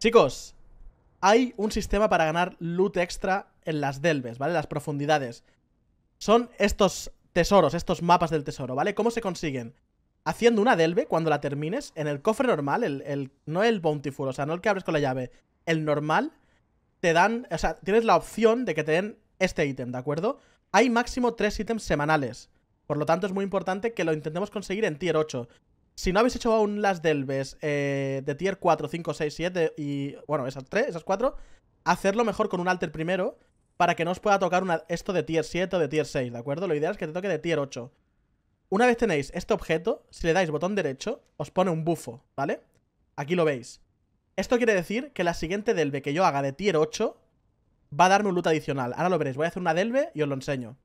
Chicos, hay un sistema para ganar loot extra en las delves, ¿vale? Las profundidades. Son estos tesoros, estos mapas del tesoro, ¿vale? ¿Cómo se consiguen? Haciendo una delve, cuando la termines, en el cofre normal, el, no el bountiful, o sea, no el que abres con la llave, el normal, te dan, o sea, tienes la opción de que te den este ítem, ¿de acuerdo? Hay máximo tres ítems semanales. Por lo tanto, es muy importante que lo intentemos conseguir en tier 8. Si no habéis hecho aún las Delves eh, de tier 4, 5, 6, 7 y. Bueno, esas 3, esas 4, hacerlo mejor con un alter primero para que no os pueda tocar una, esto de tier 7 o de tier 6, ¿de acuerdo? Lo ideal es que te toque de tier 8. Una vez tenéis este objeto, si le dais botón derecho, os pone un bufo, ¿vale? Aquí lo veis. Esto quiere decir que la siguiente delve que yo haga de tier 8 va a darme un loot adicional. Ahora lo veréis, voy a hacer una delve y os lo enseño.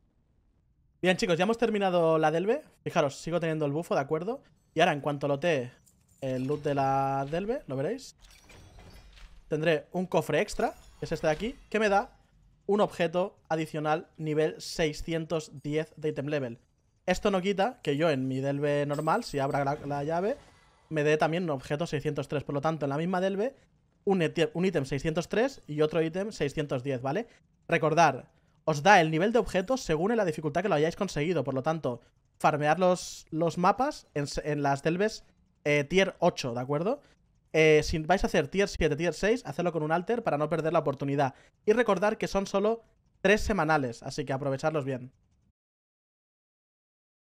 Bien, chicos, ya hemos terminado la delve. Fijaros, sigo teniendo el bufo, ¿de acuerdo? Y ahora, en cuanto te el loot de la Delve, lo veréis. Tendré un cofre extra, que es este de aquí, que me da un objeto adicional nivel 610 de item level. Esto no quita que yo en mi Delve normal, si abra la, llave, me dé también un objeto 603. Por lo tanto, en la misma Delve, un, ítem 603 y otro ítem 610, ¿vale? Recordar, os da el nivel de objetos según la dificultad que lo hayáis conseguido. Por lo tanto, farmear los, los mapas en, las delves eh, tier 8, ¿de acuerdo? Eh, si vais a hacer tier 7, tier 6, hacerlo con un alter para no perder la oportunidad. Y recordar que son solo 3 semanales, así que aprovecharlos bien.